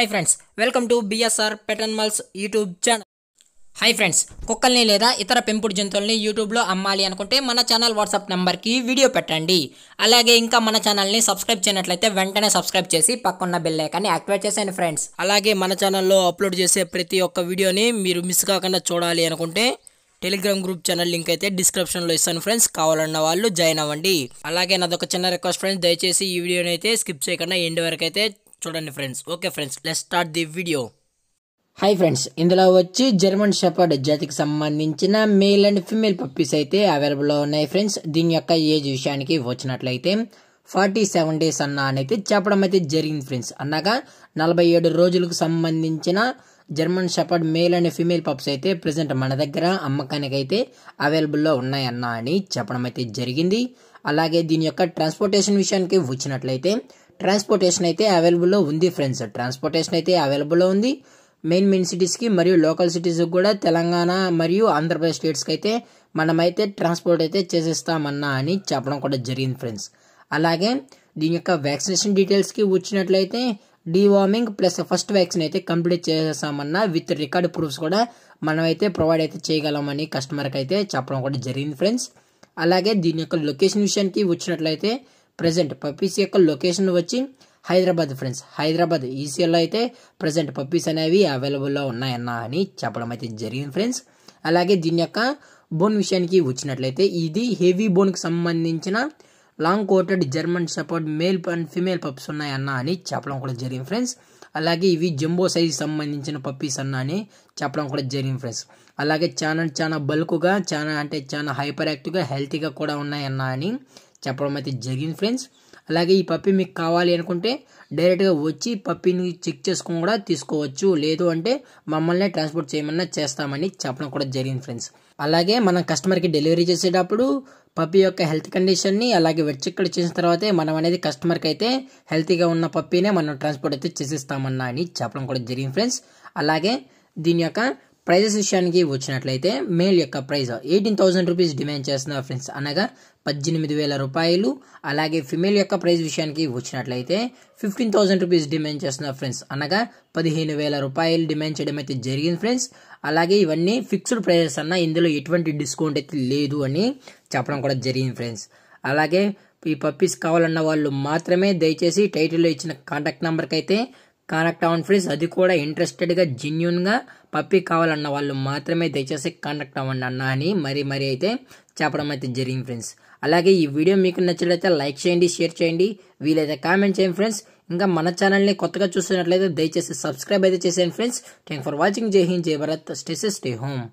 high friends welcome to BSR pet animals YouTube channel hi friends కుక్కల్ని లేదా ఇతర పెంపుడు జంతువుల్ని యూట్యూబ్లో అమ్మాలి అనుకుంటే మన ఛానల్ వాట్సాప్ నెంబర్కి వీడియో పెట్టండి అలాగే ఇంకా మన ఛానల్ని సబ్స్క్రైబ్ చేయనట్లయితే వెంటనే సబ్స్క్రైబ్ చేసి పక్కన్న బెల్ యాక్టివేట్ చేసేయండి ఫ్రెండ్స్ అలాగే మన ఛానల్లో అప్లోడ్ చేసే ప్రతి ఒక్క వీడియోని మీరు మిస్ కాకుండా చూడాలి అనుకుంటే టెలిగ్రామ్ గ్రూప్ ఛానల్ లింక్ అయితే డిస్క్రిప్షన్లో ఇస్తాను ఫ్రెండ్స్ కావాలన్న వాళ్ళు జాయిన్ అవ్వండి అలాగే నాదొక చిన్న రిక్వెస్ట్ ఫ్రెండ్స్ దయచేసి ఈ వీడియోని అయితే స్కిప్ చేయకుండా ఎండ్ వరకు అయితే చూడండి friends okay friends let start the video hi friends ఇందులో వచ్చి జర్మన్ షెపర్డ్ జాతికి సంబంధించిన మేల్ అండ్ ఫిమేల్ పప్పీస్ అయితే అవైలబుల్లో ఉన్నాయి ఫ్రెండ్స్ దీని యొక్క ఏజ్ విషయానికి వచ్చినట్లయితే ఫార్టీ సెవెన్ డేస్ అన్న అనేది చెప్పడం అయితే జరిగింది ఫ్రెండ్స్ అన్నాక నలభై ఏడు రోజులకు సంబంధించిన German shepherd male and female puppies అయితే ప్రజెంట్ మన దగ్గర అమ్మకానికి అయితే అవైలబుల్లో ఉన్నాయన్న అని చెప్పడం అయితే జరిగింది అలాగే దీని యొక్క ట్రాన్స్పోర్టేషన్ విషయానికి వచ్చినట్లయితే ట్రాన్స్పోర్టేషన్ అయితే అవైలబుల్లో ఉంది ఫ్రెండ్స్ ట్రాన్స్పోర్టేషన్ అయితే అవైలబుల్లో ఉంది మెయిన్ మెయిన్ సిటీస్కి మరియు లోకల్ సిటీస్కి కూడా తెలంగాణ మరియు ఆంధ్రప్రదేశ్ స్టేట్స్కి అయితే మనమైతే ట్రాన్స్పోర్ట్ అయితే చేసేస్తామన్నా అని చెప్పడం కూడా జరిగింది ఫ్రెండ్స్ అలాగే దీని యొక్క వ్యాక్సినేషన్ డీటెయిల్స్కి వచ్చినట్లయితే డీవార్మింగ్ ప్లస్ ఫస్ట్ వ్యాక్సిన్ అయితే కంప్లీట్ చేసేస్తామన్నా విత్ రికార్డ్ ప్రూఫ్స్ కూడా మనమైతే ప్రొవైడ్ అయితే చేయగలమని కస్టమర్కి అయితే చెప్పడం కూడా జరిగింది ఫ్రెండ్స్ అలాగే దీని యొక్క లొకేషన్ విషయానికి వచ్చినట్లయితే ప్రజెంట్ పప్పీస్ యొక్క లొకేషన్ వచ్చి హైదరాబాద్ ఫ్రెండ్స్ హైదరాబాద్ ఈసీఎల్లో అయితే ప్రజెంట్ పప్పీస్ అనేవి అవైలబుల్లో ఉన్నాయన్న అని చెప్పడం అయితే జరిగింది ఫ్రెండ్స్ అలాగే దీని యొక్క బోన్ విషయానికి వచ్చినట్లయితే ఇది హెవీ బోన్కి సంబంధించిన long coated German shepherd male and female pups ఉన్నాయన్న అని చెప్పడం కూడా జరిగింది ఫ్రెండ్స్ అలాగే ఇవి జంబో సైజ్ సంబంధించిన పప్పీస్ అన్న అని చెప్పడం కూడా జరిగింది ఫ్రెండ్స్ అలాగే చాలా చాలా బల్క్గా చాలా అంటే చాలా హైపర్ యాక్టివ్గా హెల్తీగా కూడా ఉన్నాయన్న అని చెప్పడం అయితే జరిగింది ఫ్రెండ్స్ అలాగే ఈ పప్పి మీకు కావాలి అనుకుంటే డైరెక్ట్గా వచ్చి పప్పిని చెక్ చేసుకుని కూడా తీసుకోవచ్చు లేదు అంటే మమ్మల్ని ట్రాన్స్పోర్ట్ చేయమన్నా చేస్తామని చెప్పడం కూడా జరిగింది ఫ్రెండ్స్ అలాగే మనం కస్టమర్కి డెలివరీ చేసేటప్పుడు పప్పి యొక్క హెల్త్ కండిషన్ని అలాగే వెట్ చేసిన తర్వాతే మనం అనేది కస్టమర్కి అయితే హెల్తీగా ఉన్న పప్పినే మనం ట్రాన్స్పోర్ట్ అయితే చేసిస్తామన్నా అని చెప్పడం కూడా జరిగింది ఫ్రెండ్స్ అలాగే దీని యొక్క ప్రైజెస్ విషయానికి వచ్చినట్లయితే మేల్ యొక్క price eighteen thousand rupees demand చేస్తున్నారు ఫ్రెండ్స్ అనగా పద్దెనిమిది వేల రూపాయలు అలాగే ఫిమేల్ యొక్క ప్రైజ్ విషయానికి వచ్చినట్లయితే ఫిఫ్టీన్ థౌసండ్ రూపీస్ డిమాండ్ చేస్తున్నారు ఫ్రెండ్స్ అనగా పదిహేను వేల రూపాయలు డిమాండ్ చేయడం అయితే జరిగింది ఫ్రెండ్స్ అలాగే ఇవన్నీ ఫిక్స్డ్ ప్రైజెస్ అన్న ఇందులో ఎటువంటి డిస్కౌంట్ అయితే లేదు అని చెప్పడం కూడా జరిగింది ఫ్రెండ్స్ అలాగే ఈ పప్పీస్ కావాలన్న వాళ్ళు మాత్రమే దయచేసి టైటిల్లో ఇచ్చిన కాంటాక్ట్ నెంబర్కి అయితే కాంటాక్ట్ అవ్వండి ఫ్రెండ్స్ అది కూడా ఇంట్రెస్టెడ్గా జెన్యున్గా పప్పి కావాలన్న వాళ్ళు మాత్రమే దయచేసి కాంటాక్ట్ అవ్వండి అన్న అని మరీ మరీ అయితే చెప్పడం అయితే జరిగింది ఫ్రెండ్స్ అలాగే ఈ వీడియో మీకు నచ్చినట్లయితే లైక్ చేయండి షేర్ చేయండి వీలైతే కామెంట్ చేయండి ఫ్రెండ్స్ ఇంకా మన ఛానల్ని కొత్తగా చూసినట్లయితే దయచేసి సబ్స్క్రైబ్ అయితే చేసేయండి ఫ్రెండ్స్ థ్యాంక్ ఫర్ వాచింగ్ జై హింద్ జై భారత్ స్టే స్టే హోమ్